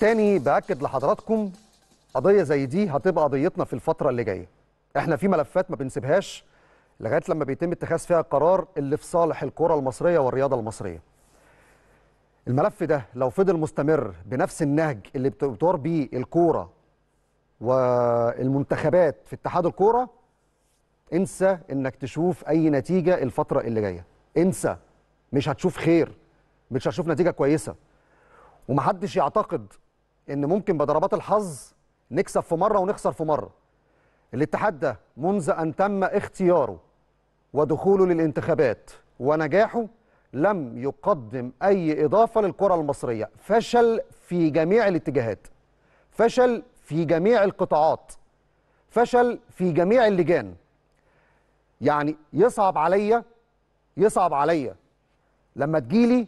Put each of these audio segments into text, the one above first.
تاني باكد لحضراتكم قضيه زي دي هتبقى قضيتنا في الفتره اللي جايه احنا في ملفات ما بنسيبهاش لغايه لما بيتم اتخاذ فيها القرار اللي في صالح الكره المصريه والرياضه المصريه الملف ده لو فضل مستمر بنفس النهج اللي بتدور بيه الكوره والمنتخبات في اتحاد الكوره انسى انك تشوف اي نتيجه الفتره اللي جايه انسى مش هتشوف خير مش هتشوف نتيجه كويسه ومحدش يعتقد ان ممكن بضربات الحظ نكسب في مره ونخسر في مره الاتحاد ده منذ ان تم اختياره ودخوله للانتخابات ونجاحه لم يقدم اي اضافه للكره المصريه فشل في جميع الاتجاهات فشل في جميع القطاعات فشل في جميع اللجان يعني يصعب عليا يصعب عليا لما تجيلي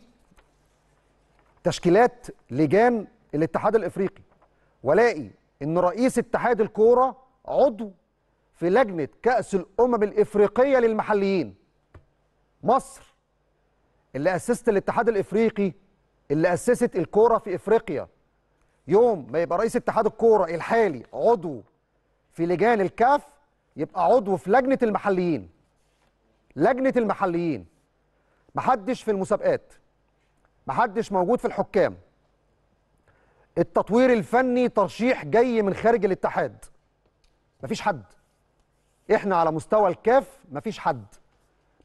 تشكيلات لجان الاتحاد الافريقي والاقي ان رئيس اتحاد الكوره عضو في لجنه كاس الامم الافريقيه للمحليين مصر اللي اسست الاتحاد الافريقي اللي اسست الكوره في افريقيا يوم ما يبقى رئيس اتحاد الكوره الحالي عضو في لجان الكاف يبقى عضو في لجنه المحليين لجنه المحليين محدش في المسابقات محدش موجود في الحكام التطوير الفني ترشيح جاي من خارج الاتحاد مفيش حد احنا على مستوى الكاف مفيش حد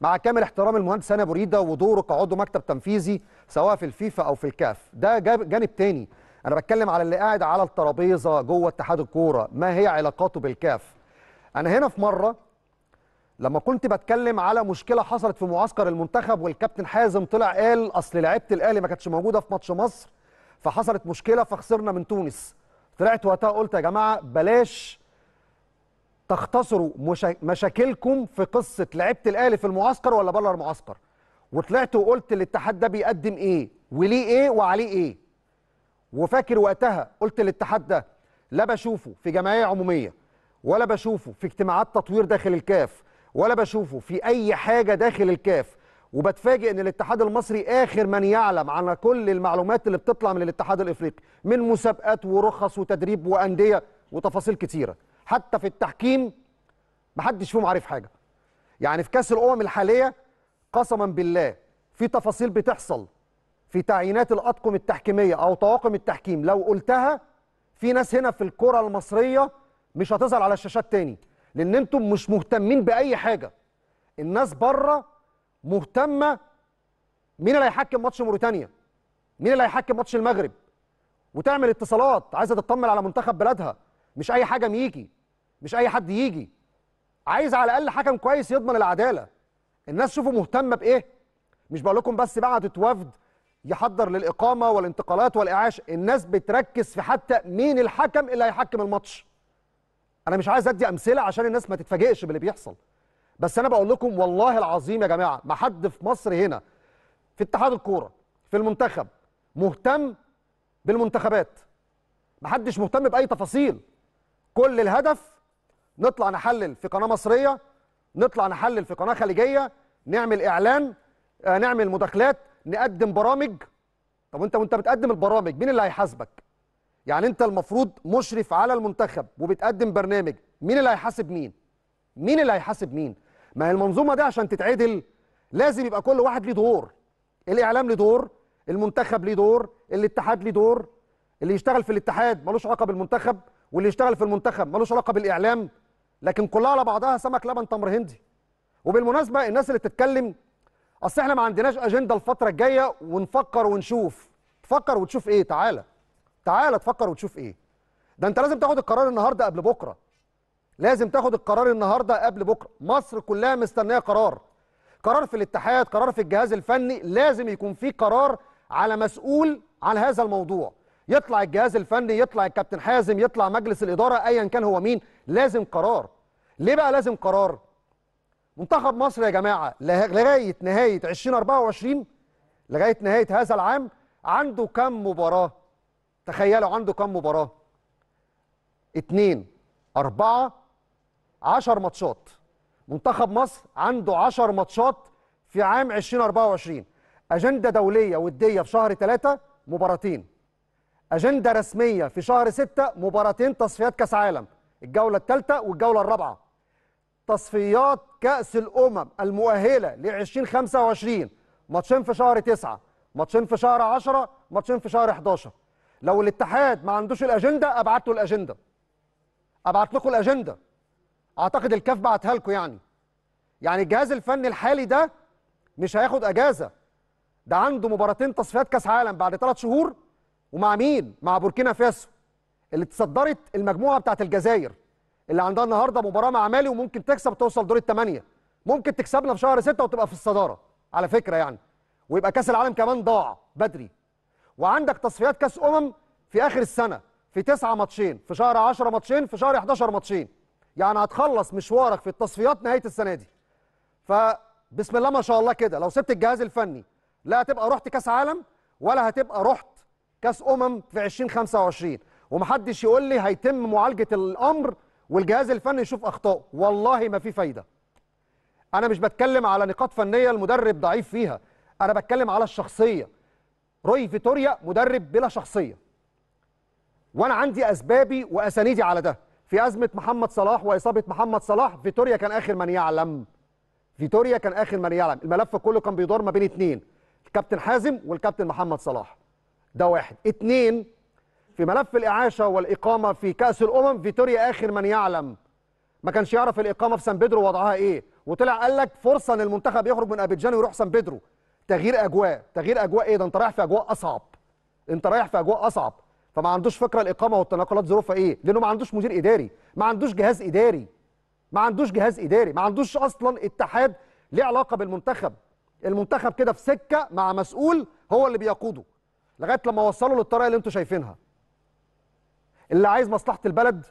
مع كامل احترام المهندس هاني بريده ودوره كعضو مكتب تنفيذي سواء في الفيفا او في الكاف ده جانب تاني انا بتكلم على اللي قاعد على الترابيزه جوه اتحاد الكوره ما هي علاقاته بالكاف انا هنا في مره لما كنت بتكلم على مشكله حصلت في معسكر المنتخب والكابتن حازم طلع قال اصل لعيبه الاهلي ما كانتش موجوده في ماتش مصر فحصلت مشكله فخسرنا من تونس طلعت وقتها قلت يا جماعه بلاش تختصروا مشا... مشاكلكم في قصه لعيبه الاهلي في المعسكر ولا بره المعسكر وطلعت وقلت الاتحاد ده بيقدم ايه وليه ايه وعليه ايه وفاكر وقتها قلت الاتحاد ده لا بشوفه في جمعيه عموميه ولا بشوفه في اجتماعات تطوير داخل الكاف ولا بشوفه في اي حاجه داخل الكاف وبتفاجئ ان الاتحاد المصري اخر من يعلم عن كل المعلومات اللي بتطلع من الاتحاد الافريقي من مسابقات ورخص وتدريب وانديه وتفاصيل كتيره حتى في التحكيم محدش فيهم عارف حاجه يعني في كاس الامم الحاليه قسما بالله في تفاصيل بتحصل في تعيينات الاطقم التحكيميه او طواقم التحكيم لو قلتها في ناس هنا في الكره المصريه مش هتظهر على الشاشات تاني لان انتم مش مهتمين باي حاجه الناس بره مهتمه مين اللي هيحكم ماتش موريتانيا مين اللي هيحكم ماتش المغرب وتعمل اتصالات عايزه تطمن على منتخب بلادها مش اي حاجه يجي مش اي حد يجي عايز على الاقل حكم كويس يضمن العداله الناس شوفوا مهتمه بايه مش بقول لكم بس بعتت وفد يحضر للاقامه والانتقالات والاعاش الناس بتركز في حتى مين الحكم اللي هيحكم الماتش انا مش عايز ادي امثله عشان الناس ما تتفاجئش باللي بيحصل بس انا بقول لكم والله العظيم يا جماعه ما حد في مصر هنا في اتحاد الكوره في المنتخب مهتم بالمنتخبات ما حدش مهتم باي تفاصيل كل الهدف نطلع نحلل في قناه مصريه نطلع نحلل في قناه خليجيه نعمل اعلان آه، نعمل مداخلات نقدم برامج طب وانت وانت بتقدم البرامج مين اللي هيحاسبك يعني انت المفروض مشرف على المنتخب وبتقدم برنامج مين اللي هيحاسب مين مين اللي هيحاسب مين ما هي المنظومه دي عشان تتعدل لازم يبقى كل واحد ليه دور الاعلام ليه دور المنتخب ليه دور الاتحاد ليه دور اللي يشتغل في الاتحاد ملوش علاقه بالمنتخب واللي يشتغل في المنتخب ملوش علاقه بالاعلام لكن كلها على بعضها سمك لبن تمر هندي وبالمناسبه الناس اللي بتتكلم اصل احنا ما عندناش اجنده الفتره الجايه ونفكر ونشوف تفكر وتشوف ايه تعالى تعالى تفكر وتشوف ايه ده انت لازم تاخد القرار النهارده قبل بكره لازم تاخد القرار النهارده قبل بكره مصر كلها مستنيه قرار قرار في الاتحاد قرار في الجهاز الفني لازم يكون في قرار على مسؤول عن هذا الموضوع يطلع الجهاز الفني يطلع الكابتن حازم يطلع مجلس الاداره ايا كان هو مين لازم قرار ليه بقى لازم قرار منتخب مصر يا جماعه لغايه نهايه 2024 لغايه نهايه هذا العام عنده كم مباراه تخيلوا عنده كم مباراه اتنين أربعة 10 ماتشات منتخب مصر عنده 10 ماتشات في عام 2024 اجنده دوليه وديه في شهر 3 مباراتين اجنده رسميه في شهر 6 مباراتين تصفيات كاس عالم الجوله الثالثه والجوله الرابعه تصفيات كاس الامم المؤهله ل 2025 ماتشين في شهر 9 ماتشين في شهر 10 ماتشين في شهر 11 لو الاتحاد ما عندوش الاجنده ابعت له الاجنده ابعت لكم الاجنده اعتقد الكاف بعتها لكم يعني يعني الجهاز الفني الحالي ده مش هياخد اجازه ده عنده مباراتين تصفيات كاس عالم بعد ثلاث شهور ومع مين مع بوركينا فاسو اللي تصدرت المجموعه بتاعت الجزائر اللي عندها النهارده مباراه مع مالي وممكن تكسب توصل دور الثمانيه ممكن تكسبنا في شهر ستة وتبقى في الصداره على فكره يعني ويبقى كاس العالم كمان ضاع بدري وعندك تصفيات كاس امم في اخر السنه في تسعة ماتشين في شهر 10 ماتشين في شهر 11 ماتشين يعني هتخلص مشوارك في التصفيات نهايه السنه دي فبسم الله ما شاء الله كده لو سبت الجهاز الفني لا هتبقى رحت كاس عالم ولا هتبقى رحت كاس امم في 2025 ومحدش يقول لي هيتم معالجه الامر والجهاز الفني يشوف اخطائه والله ما في فايده انا مش بتكلم على نقاط فنيه المدرب ضعيف فيها انا بتكلم على الشخصيه روي فيتوريا مدرب بلا شخصيه وانا عندي اسبابي واسانيدي على ده في ازمه محمد صلاح واصابه محمد صلاح فيتوريا كان اخر من يعلم فيتوريا كان اخر من يعلم الملف كله كان بيدور ما بين اثنين الكابتن حازم والكابتن محمد صلاح ده واحد اثنين في ملف الاعاشه والاقامه في كاس الامم فيتوريا اخر من يعلم ما كانش يعرف الاقامه في سان بيدرو وضعها ايه وطلع قال لك فرصه ان المنتخب يخرج من ابيجان ويروح سان بيدرو تغيير اجواء تغيير اجواء ايه ده انت رايح في اجواء اصعب انت رايح في اجواء اصعب فما عندوش فكره الاقامه والتنقلات ظروفها ايه لانه ما عندوش مدير اداري ما عندوش جهاز اداري ما عندوش جهاز اداري ما عندوش اصلا اتحاد ليه علاقه بالمنتخب المنتخب كده في سكه مع مسؤول هو اللي بيقوده لغايه لما وصلوا للطريقه اللي انتم شايفينها اللي عايز مصلحه البلد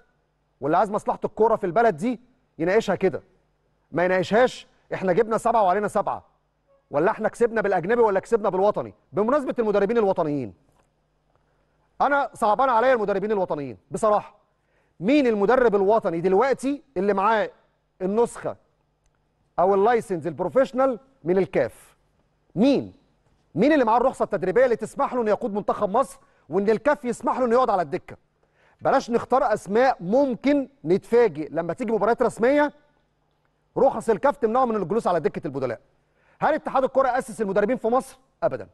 واللي عايز مصلحه الكوره في البلد دي يناقشها كده ما يناقشهاش احنا جبنا سبعه وعلينا سبعه ولا احنا كسبنا بالاجنبي ولا كسبنا بالوطني بمناسبه المدربين الوطنيين انا صعبان عليا المدربين الوطنيين بصراحه مين المدرب الوطني دلوقتي اللي معاه النسخه او اللايسنس البروفيشنال من الكاف مين مين اللي معاه الرخصه التدريبيه اللي تسمح له انه يقود منتخب مصر وان الكاف يسمح له انه يقعد على الدكه بلاش نختار اسماء ممكن نتفاجئ لما تيجي مباريات رسميه رخص الكاف تمنعه من الجلوس على دكه البدلاء هل اتحاد الكره اسس المدربين في مصر ابدا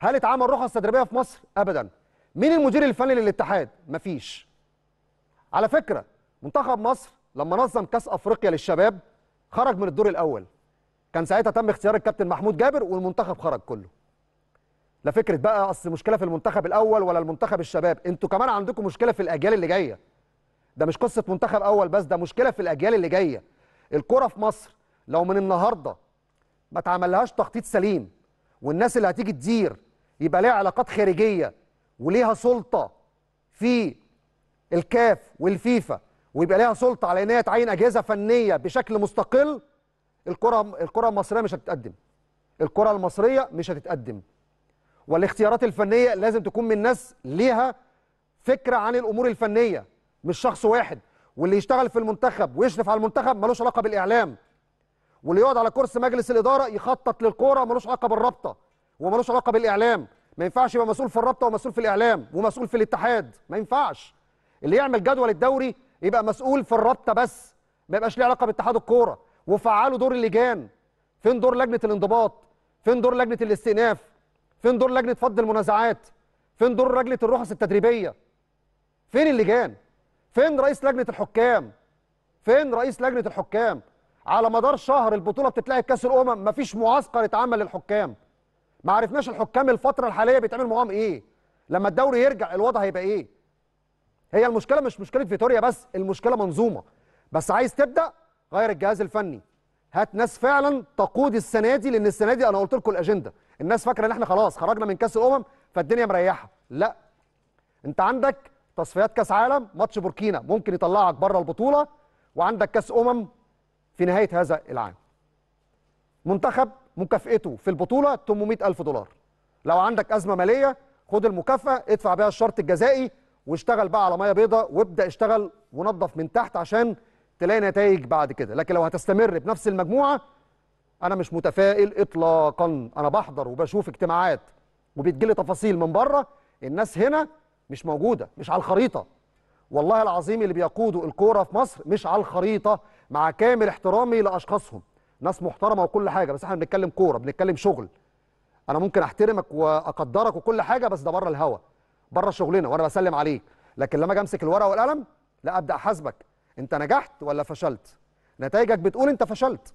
هل اتعمل رخص تدريبيه في مصر ابدا مين المدير الفني للاتحاد مفيش على فكره منتخب مصر لما نظم كاس افريقيا للشباب خرج من الدور الاول كان ساعتها تم اختيار الكابتن محمود جابر والمنتخب خرج كله لا فكره بقى اصل مشكله في المنتخب الاول ولا المنتخب الشباب انتوا كمان عندكم مشكله في الاجيال اللي جايه ده مش قصه منتخب اول بس ده مشكله في الاجيال اللي جايه الكره في مصر لو من النهارده ما اتعملهاش تخطيط سليم والناس اللي هتيجي تدير يبقى ليها علاقات خارجيه وليها سلطه في الكاف والفيفا ويبقى ليها سلطه على ان هي تعين اجهزه فنيه بشكل مستقل الكره الكره المصريه مش هتتقدم الكره المصريه مش هتتقدم والاختيارات الفنيه لازم تكون من ناس ليها فكره عن الامور الفنيه مش شخص واحد واللي يشتغل في المنتخب ويشرف على المنتخب ملوش علاقه بالاعلام واللي يقعد على كرسي مجلس الاداره يخطط للكوره ملوش علاقه بالرابطه وملوش علاقه بالاعلام ما ينفعش يبقى مسؤول في الرابطه ومسؤول في الاعلام ومسؤول في الاتحاد ما ينفعش اللي يعمل جدول الدوري يبقى مسؤول في الرابطه بس ما يبقاش ليه علاقه باتحاد الكوره وفعلوا دور اللجان فين دور لجنه الانضباط فين دور لجنه الاستئناف فين دور لجنه فض المنازعات فين دور لجنه الرخص التدريبيه فين اللجان فين رئيس لجنه الحكام فين رئيس لجنه الحكام على مدار شهر البطوله بتتلعب كاس الامم مفيش معسكر اتعمل للحكام ما عرفناش الحكام الفتره الحاليه بيتعمل معاهم ايه لما الدوري يرجع الوضع هيبقى ايه هي المشكله مش مشكله فيتوريا بس المشكله منظومه بس عايز تبدا غير الجهاز الفني هات ناس فعلا تقود السنه دي لان السنه دي انا قلت لكم الاجنده الناس فاكره ان احنا خلاص خرجنا من كاس الامم فالدنيا مريحه لا انت عندك تصفيات كاس عالم ماتش بوركينا ممكن يطلعك بره البطوله وعندك كاس امم في نهايه هذا العام منتخب مكافئته في البطوله 800000 دولار لو عندك ازمه ماليه خد المكافاه ادفع بيها الشرط الجزائي واشتغل بقى على ميه بيضة وابدا اشتغل ونظف من تحت عشان تلاقي نتائج بعد كده لكن لو هتستمر بنفس المجموعه انا مش متفائل اطلاقا انا بحضر وبشوف اجتماعات وبتجيلي تفاصيل من بره الناس هنا مش موجوده مش على الخريطه والله العظيم اللي بيقودوا الكوره في مصر مش على الخريطه مع كامل احترامي لاشخاصهم ناس محترمه وكل حاجه بس احنا بنتكلم كوره بنتكلم شغل انا ممكن احترمك واقدرك وكل حاجه بس ده بره الهوا بره شغلنا وانا بسلم عليك لكن لما اجي امسك الورقه والقلم لا ابدا احاسبك انت نجحت ولا فشلت نتائجك بتقول انت فشلت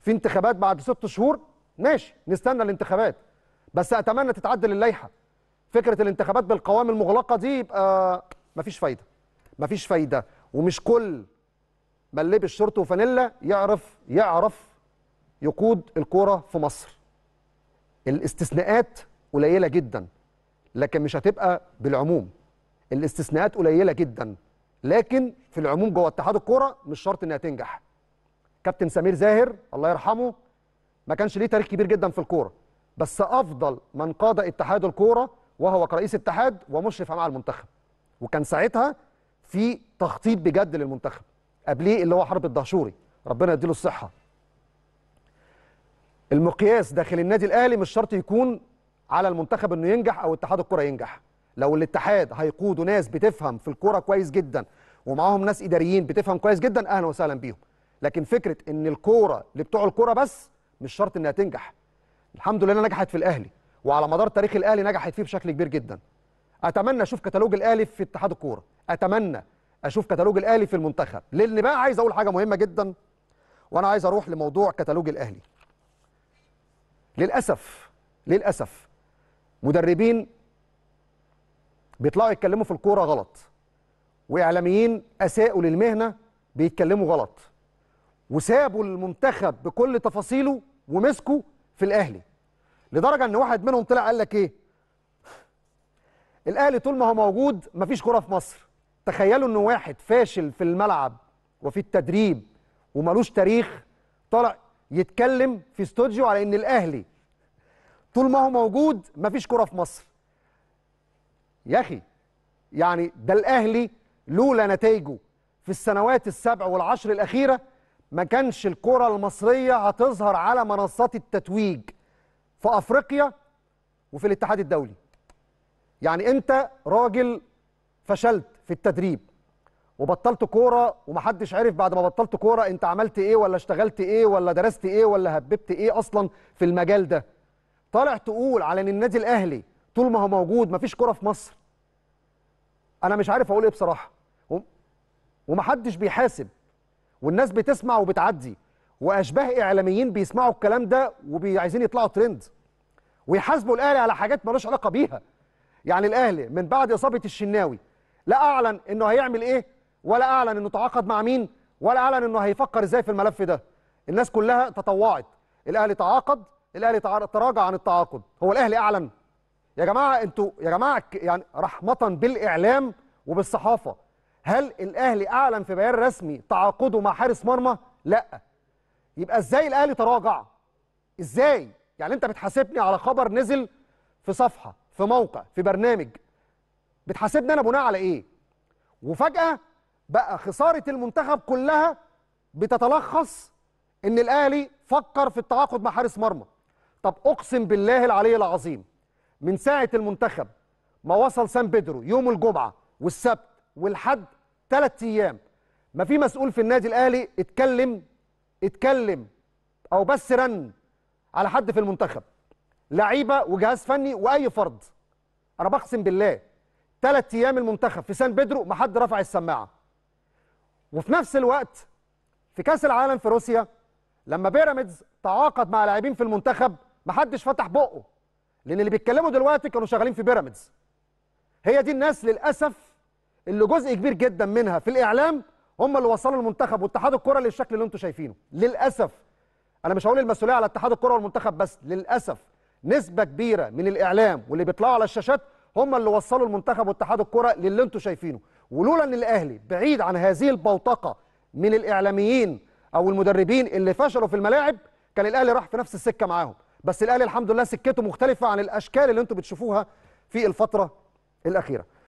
في انتخابات بعد ست شهور ماشي نستنى الانتخابات بس اتمنى تتعدل اللائحه فكره الانتخابات بالقوائم المغلقه دي يبقى مفيش فايده مفيش فايده ومش كل من لبس شورت وفانيلا يعرف يعرف يقود الكوره في مصر الاستثناءات قليله جدا لكن مش هتبقى بالعموم الاستثناءات قليله جدا لكن في العموم جوه اتحاد الكوره مش شرط انها تنجح كابتن سمير زاهر الله يرحمه ما كانش ليه تاريخ كبير جدا في الكوره بس افضل من قاد اتحاد الكوره وهو كرئيس اتحاد ومشرف مع المنتخب وكان ساعتها في تخطيط بجد للمنتخب قبليه اللي هو حرب الدهشوري ربنا يديله الصحه المقياس داخل النادي الاهلي مش شرط يكون على المنتخب انه ينجح او اتحاد الكره ينجح لو الاتحاد هيقودوا ناس بتفهم في الكوره كويس جدا ومعاهم ناس اداريين بتفهم كويس جدا اهلا وسهلا بيهم لكن فكره ان الكوره لبتوع الكوره بس مش شرط انها تنجح الحمد لله نجحت في الاهلي وعلى مدار تاريخ الاهلي نجحت فيه بشكل كبير جدا اتمنى اشوف كتالوج الاهلي في اتحاد الكوره اتمنى اشوف كتالوج الاهلي في المنتخب لان بقى عايز اقول حاجه مهمه جدا وانا عايز اروح لموضوع كتالوج الاهلي للاسف للاسف مدربين بيطلعوا يتكلموا في الكوره غلط واعلاميين اساءوا للمهنه بيتكلموا غلط وسابوا المنتخب بكل تفاصيله ومسكوا في الاهلي لدرجه ان واحد منهم طلع قال لك ايه الاهلي طول ما هو موجود مفيش كوره في مصر تخيلوا ان واحد فاشل في الملعب وفي التدريب وملوش تاريخ طلع يتكلم في استوديو على ان الاهلي طول ما هو موجود مفيش كره في مصر يا اخي يعني ده الاهلي لولا نتائجه في السنوات السبع والعشر الاخيره ما كانش الكره المصريه هتظهر على منصات التتويج في افريقيا وفي الاتحاد الدولي يعني انت راجل فشلت في التدريب وبطلت كوره ومحدش عرف بعد ما بطلت كوره انت عملت ايه ولا اشتغلت ايه ولا درست ايه ولا هببت ايه اصلا في المجال ده طالع تقول على ان النادي الاهلي طول ما هو موجود مفيش كوره في مصر انا مش عارف اقول ايه بصراحه ومحدش بيحاسب والناس بتسمع وبتعدي واشباه اعلاميين بيسمعوا الكلام ده وعايزين يطلعوا ترند ويحاسبوا الاهلي على حاجات ملوش علاقه بيها يعني الاهلي من بعد اصابه الشناوي لا اعلن انه هيعمل ايه ولا اعلن انه تعاقد مع مين ولا اعلن انه هيفكر ازاي في الملف ده الناس كلها تطوعت الاهلي تعاقد الاهلي تراجع عن التعاقد هو الاهلي اعلن يا جماعه انتوا يا جماعه يعني رحمه بالاعلام وبالصحافه هل الاهلي اعلن في بيان رسمي تعاقده مع حارس مرمى لا يبقى ازاي الاهلي تراجع ازاي يعني انت بتحاسبني على خبر نزل في صفحه في موقع في برنامج بتحاسبني انا بناء على ايه وفجاه بقى خساره المنتخب كلها بتتلخص ان الاهلي فكر في التعاقد مع حارس مرمى طب اقسم بالله العلي العظيم من ساعه المنتخب ما وصل سان بيدرو يوم الجمعه والسبت والحد ثلاث ايام ما في مسؤول في النادي الاهلي اتكلم اتكلم او بس رن على حد في المنتخب لعيبه وجهاز فني واي فرد انا بقسم بالله ثلاث ايام المنتخب في سان بيدرو ما حد رفع السماعه وفي نفس الوقت في كاس العالم في روسيا لما بيراميدز تعاقد مع لاعبين في المنتخب محدش فتح بقه لان اللي بيتكلموا دلوقتي كانوا شغالين في بيراميدز هي دي الناس للاسف اللي جزء كبير جدا منها في الاعلام هم اللي وصلوا المنتخب واتحاد الكره للشكل اللي انتم شايفينه للاسف انا مش هقول المسؤوليه على اتحاد الكره والمنتخب بس للاسف نسبه كبيره من الاعلام واللي بيطلعوا على الشاشات هم اللي وصلوا المنتخب واتحاد الكره للي انتم شايفينه ولولا ان الاهلي بعيد عن هذه البوتقه من الاعلاميين او المدربين اللي فشلوا في الملاعب كان الاهلي راح في نفس السكه معاهم بس الاهلي الحمد لله سكته مختلفه عن الاشكال اللي انتم بتشوفوها في الفتره الاخيره